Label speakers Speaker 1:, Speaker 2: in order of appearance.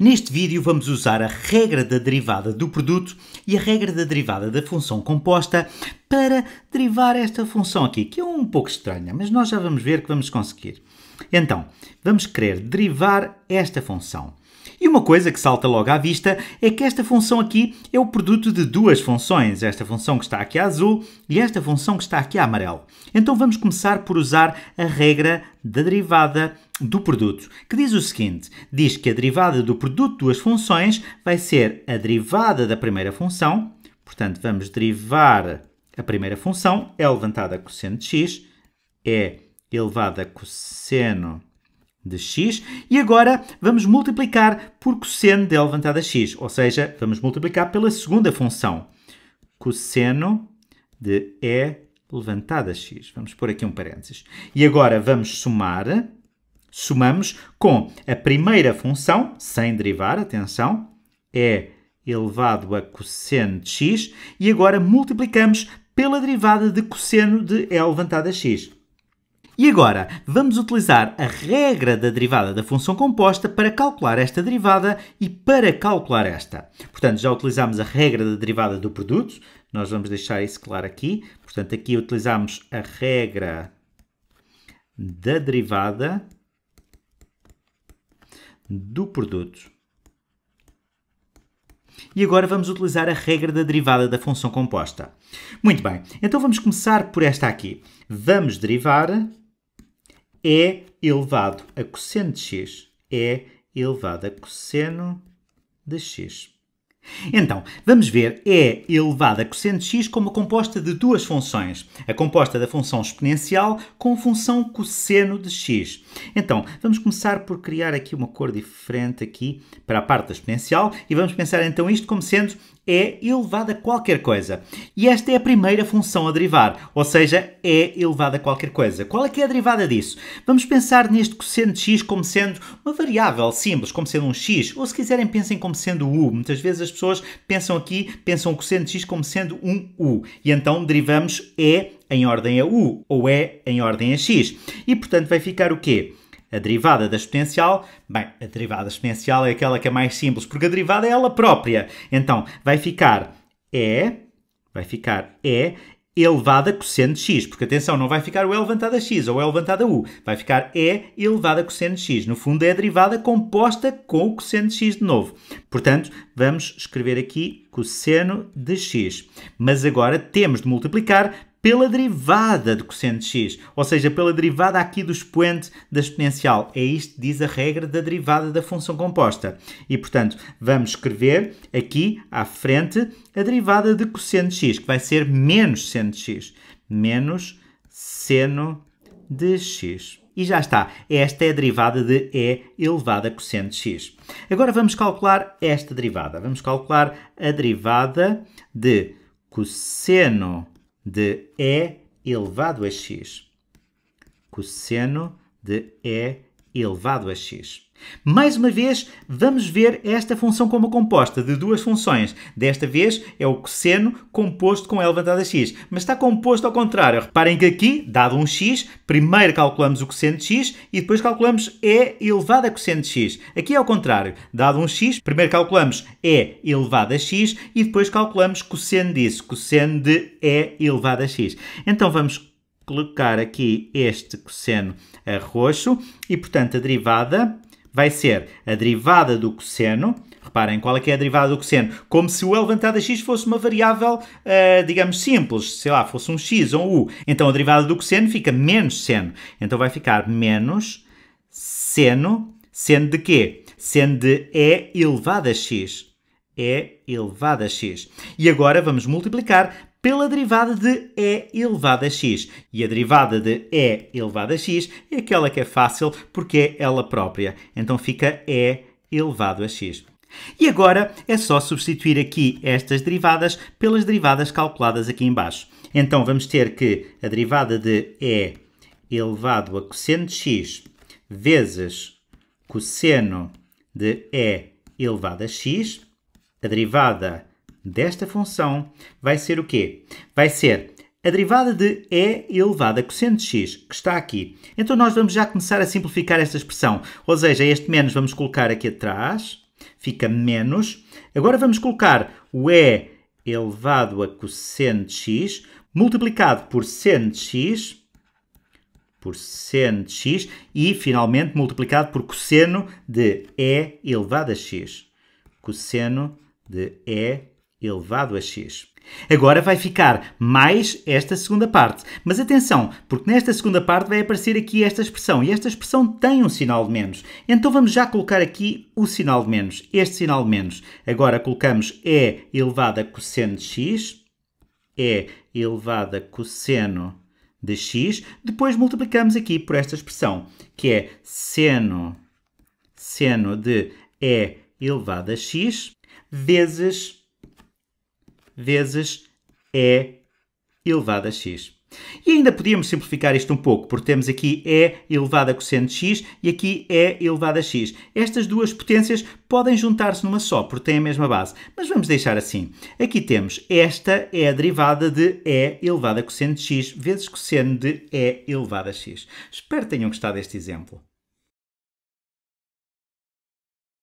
Speaker 1: Neste vídeo vamos usar a regra da derivada do produto e a regra da derivada da função composta para derivar esta função aqui, que é um pouco estranha, mas nós já vamos ver que vamos conseguir. Então, vamos querer derivar esta função. E uma coisa que salta logo à vista é que esta função aqui é o produto de duas funções, esta função que está aqui a azul e esta função que está aqui a amarelo. Então vamos começar por usar a regra da derivada do produto, que diz o seguinte: diz que a derivada do produto de duas funções vai ser a derivada da primeira função, portanto, vamos derivar a primeira função, é levantada a cosseno de x, é elevada a cosseno de x. E agora vamos multiplicar por cosseno de L levantada x, ou seja, vamos multiplicar pela segunda função. Cosseno de E levantada x. Vamos pôr aqui um parênteses. E agora vamos somar, somamos com a primeira função, sem derivar, atenção, E elevado a cosseno de x, e agora multiplicamos pela derivada de cosseno de E levantada x. E agora, vamos utilizar a regra da derivada da função composta para calcular esta derivada e para calcular esta. Portanto, já utilizámos a regra da derivada do produto, nós vamos deixar isso claro aqui. Portanto, aqui utilizámos a regra da derivada do produto. E agora vamos utilizar a regra da derivada da função composta. Muito bem, então vamos começar por esta aqui. Vamos derivar é elevado a cosseno de x. é elevado a cosseno de x. Então, vamos ver e elevado a cosseno de x como composta de duas funções, a composta da função exponencial com a função cosseno de x. Então, vamos começar por criar aqui uma cor diferente aqui para a parte da exponencial e vamos pensar então isto como sendo e elevado a qualquer coisa. E esta é a primeira função a derivar, ou seja, e elevado a qualquer coisa. Qual é que é a derivada disso? Vamos pensar neste cosseno de x como sendo uma variável simples, como sendo um x, ou se quiserem pensem como sendo u. Muitas vezes as pessoas pensam aqui, pensam o cosseno de x como sendo um u. E então derivamos E em ordem a u, ou E em ordem a x. E, portanto, vai ficar o quê? A derivada da exponencial, bem, a derivada exponencial é aquela que é mais simples, porque a derivada é ela própria. Então, vai ficar E, vai ficar E elevado a cosseno de x, porque atenção, não vai ficar o E levantado a x ou E levantado a u, vai ficar E elevado a cosseno de x. No fundo é a derivada composta com o cosseno de x de novo. Portanto, vamos escrever aqui cosseno de x. Mas agora temos de multiplicar pela derivada do cosseno de x, ou seja, pela derivada aqui do expoente da exponencial. É isto que diz a regra da derivada da função composta. E, portanto, vamos escrever aqui à frente a derivada de cosseno de x, que vai ser menos seno de x. Menos seno de x. E já está. Esta é a derivada de e elevado a cosseno de x. Agora vamos calcular esta derivada. Vamos calcular a derivada de cosseno de E elevado a x. Cosseno de E elevado a x. Mais uma vez, vamos ver esta função como composta de duas funções. Desta vez é o cosseno composto com elevado a x, mas está composto ao contrário. Reparem que aqui, dado um x, primeiro calculamos o cosseno de x e depois calculamos E elevado a cosseno de x. Aqui é ao contrário. Dado um x, primeiro calculamos E elevado a x e depois calculamos cosseno disso, cosseno de E elevado a x. Então vamos colocar aqui este cosseno a roxo e, portanto, a derivada vai ser a derivada do cosseno. Reparem qual é que é a derivada do cosseno. Como se o elevantado a x fosse uma variável, uh, digamos, simples. Sei lá, fosse um x ou um u. Então a derivada do cosseno fica menos seno. Então vai ficar menos seno. Seno de quê? Seno de e elevado a x. e elevado a x. E agora vamos multiplicar pela derivada de e elevado a x. E a derivada de e elevado a x é aquela que é fácil porque é ela própria. Então fica e elevado a x. E agora é só substituir aqui estas derivadas pelas derivadas calculadas aqui embaixo. Então vamos ter que a derivada de e elevado a cosseno de x vezes cosseno de e elevado a x, a derivada desta função vai ser o quê? Vai ser a derivada de e elevado a cosseno de x, que está aqui. Então nós vamos já começar a simplificar esta expressão. Ou seja, este menos vamos colocar aqui atrás, fica menos. Agora vamos colocar o e elevado a cosseno de x, multiplicado por seno de x, por seno de x, e finalmente multiplicado por cosseno de e elevado a x. Cosseno de e elevado a x. Agora vai ficar mais esta segunda parte. Mas atenção, porque nesta segunda parte vai aparecer aqui esta expressão e esta expressão tem um sinal de menos. Então vamos já colocar aqui o sinal de menos, este sinal de menos. Agora colocamos e elevado a cosseno de x, e elevado a cosseno de x, depois multiplicamos aqui por esta expressão, que é seno, seno de e elevado a x, vezes vezes E elevado a x. E ainda podíamos simplificar isto um pouco, porque temos aqui E elevado a cosseno de x e aqui E elevado a x. Estas duas potências podem juntar-se numa só, porque têm a mesma base. Mas vamos deixar assim. Aqui temos esta é a derivada de E elevado a cosseno de x vezes cosseno de E elevado a x. Espero que tenham gostado deste exemplo.